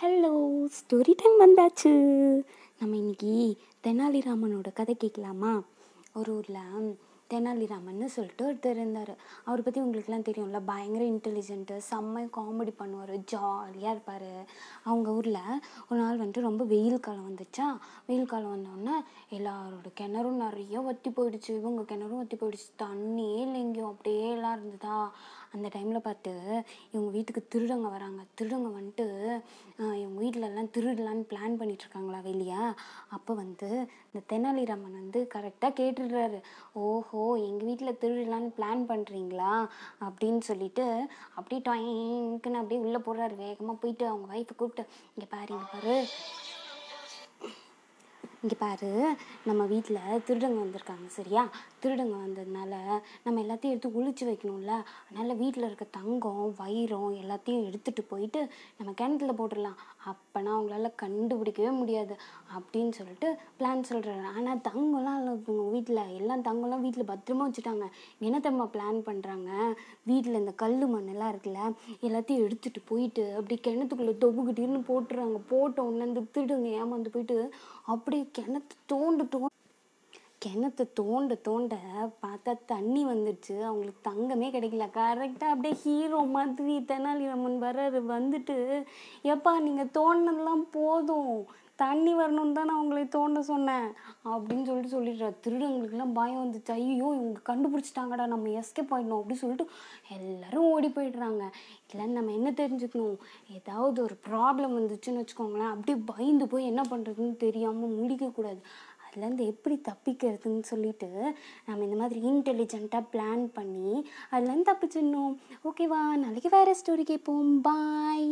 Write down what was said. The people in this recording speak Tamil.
ஹலோ ஸ்டோரி டைம் வந்தாச்சு நம்ம இன்னைக்கு தெனாலிராமனோட கதை கேட்கலாமா ஒரு ஊரில் தெனாலிராமன்னு சொல்லிட்டு ஒருத்தர் இருந்தார் அவரை பற்றி உங்களுக்குலாம் தெரியும்ல பயங்கர இன்டெலிஜென்ட்டு செம்ம காமெடி பண்ணுவார் ஜாலியாக இருப்பார் அவங்க ஊரில் ஒரு நாள் வந்துட்டு ரொம்ப வெயில் காலம் வந்துச்சா வெயில் காலம் வந்தோடனே எல்லாரோட கிணறும் நிறைய வற்றி போயிடுச்சு இவங்க கிணறும் வத்தி போயிடுச்சு தண்ணியே இல்லை அப்படியே எல்லாம் இருந்ததா அந்த டைமில் பார்த்து இவங்க வீட்டுக்கு திருடங்க வராங்க திருடங்க வந்துட்டு வீட்டிலலாம் திருடலான்னு பிளான் பண்ணிட்டுருக்காங்களா வெளியா அப்போ வந்து இந்த தெனாலிராமன் வந்து கரெக்டாக கேட்டுடுறாரு ஓஹோ எங்கள் வீட்டில் திருடலான்னு பிளான் பண்ணுறீங்களா அப்படின்னு சொல்லிட்டு அப்படியே டொயங்க்குன்னு அப்படியே உள்ளே போடுறாரு வேகமாக போயிட்டு அவங்க ஒய்ஃபை கூப்பிட்டு இங்கே பாரு இங்கே பாரு இங்கே பாரு நம்ம வீட்டில் திருடங்க வந்திருக்காங்க சரியா திருடங்க வந்ததுனால நம்ம எல்லாத்தையும் எடுத்து ஒழிச்சு வைக்கணும்ல அதனால் வீட்டில் இருக்க தங்கம் வைரம் எல்லாத்தையும் எடுத்துகிட்டு போயிட்டு நம்ம கிணத்துல போட்டுடலாம் அப்போனா அவங்களால கண்டுபிடிக்கவே முடியாது அப்படின்னு சொல்லிட்டு பிளான் சொல்கிறாங்க ஆனால் தங்கம்லாம் வீட்டில் எல்லாம் தங்கம்லாம் வீட்டில் பத்திரமா வச்சுட்டாங்க என்னத்தம்மா பிளான் பண்ணுறாங்க வீட்டில் இந்த கல் மண்ணெல்லாம் இருக்குல்ல எல்லாத்தையும் எடுத்துகிட்டு போயிட்டு அப்படி கிணத்துக்குள்ளே தொகுக்கிட்டீர்னு போட்டுறாங்க போட்ட உடனே திருடுங்க ஏமாந்து போயிட்டு அப்படியே கிணத்து தோண்டு தோண்டு கிணத்து தோண்ட தோண்ட பார்த்தா தண்ணி வந்துடுச்சு அவங்களுக்கு தங்கமே கிடைக்கல கரெக்டாக அப்படியே ஹீரோ மாதிரி தெனாலிராமன் வர்றாரு வந்துட்டு எப்பா நீங்கள் தோண்டினதெல்லாம் போதும் தண்ணி வரணும்னு தான் நான் உங்களை தோண்ட சொன்னேன் அப்படின்னு சொல்லிட்டு சொல்லிடுறா திருடங்களுக்குலாம் பயம் வந்துச்சு ஐயோ இவங்க கண்டுபிடிச்சிட்டாங்கடா நம்ம எஸ்கேப் ஆகிடணும் அப்படின்னு சொல்லிட்டு எல்லோரும் ஓடி போயிடுறாங்க இல்லைன்னு நம்ம என்ன தெரிஞ்சுக்கணும் ஏதாவது ஒரு ப்ராப்ளம் வந்துச்சுன்னு வச்சுக்கோங்களேன் அப்படியே பயந்து போய் என்ன பண்ணுறதுன்னு தெரியாமல் முடிக்கக்கூடாது அதுலேருந்து எப்படி தப்பிக்கிறதுன்னு சொல்லிட்டு நம்ம இந்த மாதிரி இன்டெலிஜென்ட்டாக பிளான் பண்ணி அதுலேருந்து தப்பிச்சிடணும் ஓகேவா நாளைக்கு வேறு ஸ்டோரி கேட்போம் பாய்